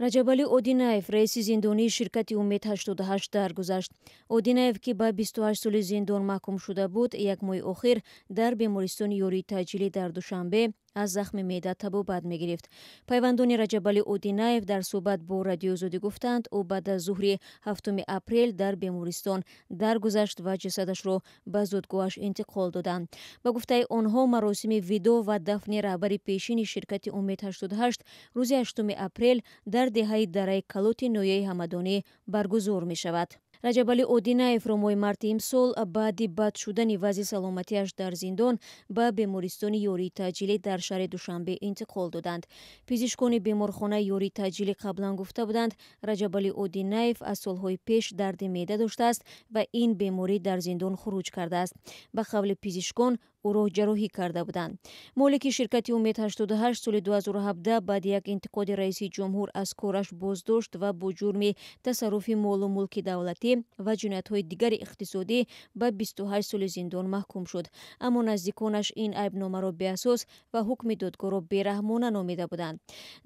раҷабалӣ одинаев раиси зиндонии ширкати умед 88 даргузашт одинаев ки ба 28 соли зиндон маҳкум шуда буд як моҳи охир дар бемористони ёрии таъҷилӣ дар душанбе аз захми меъда табобат мегирифт пайвандони раҷабали одинаев дар суҳбат бо радиозудӣ гуфтанд ӯ баъд аз зуҳри ҳафт апрел дар бемористон даргузашт ва ҷасадашро ба зудгоҳаш интиқол доданд ба гуфтаи онҳо маросими видо ва дафни раҳбари пешини ширкати умед 88 рӯзи 8 апрел дар деҳаи дараи калоти ноҳияи ҳамадонӣ баргузор мешавад раҷабалӣ одинаевро моҳи марти имсол баъди бад шудани вазъи саломатиаш дар зиндон ба бемористони ёрии таъҷилӣ дар шаҳри душанбе интиқол доданд пизишкони беморхонаи ёрии таъҷилӣ қаблан гуфта буданд раҷабалӣ одинаев аз солҳои пеш дарди меъда доштааст ва ин беморӣ дар зиндон хуруҷ кардааст ба қавли пизишкон ӯро ҷарроҳӣ карда буданд молики ширкати умед 88 соли 2017 баъди як интиқоди раиси ҷумҳур аз кораш боздошт ва бо ҷурми тасарруфи молу мулки давлатӣ ва ҷинояатҳои дигари иқтисодӣ ба бисту ҳашт соли зиндон маҳкум шуд аммо наздиконаш ин айбномаро беасос ва ҳукми додгорро бераҳмона номида буданд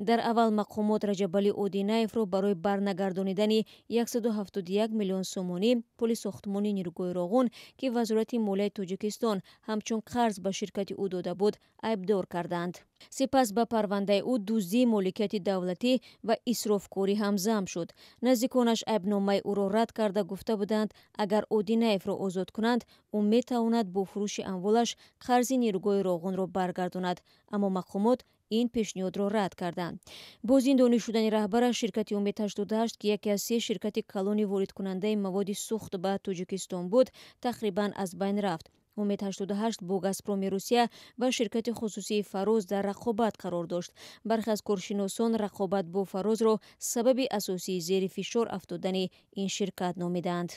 дар аввал мақомот раҷабалӣ одинаевро барои барнагардонидани 171 миллион сомонӣ пули сохтмони ниргӯҳи роғун ки вазорати молияи тоҷикистон ҳамчун қарз ба ширкати ӯ дода буд айбдор карданд сипас ба парвандаи ӯ дуздии моликияти давлатӣ ва исрофкорӣ ҳам зам шуд наздиконаш айбномаи ӯро рад карда гуфта буданд агар одинаевро озод кунанд ӯ метавонад бо фурӯши амволаш қарзи нерӯгоҳи роғонро баргардонад аммо мақомот ин пешниҳодро рад карданд бо зиндонӣ шудани раҳбараш ширкати умед 88 ки яке аз се ширкати калони воридкунандаи маводи сухт ба тоҷикистон буд тақрибан аз байн рафт 88 бо газпроми русия ва ширкати хусусии фароз дар рақобат қарор дошт бархе аз коршиносон рақобат бо фарозро сабаби асосии зери фишор афтодани ин ширкат номидаанд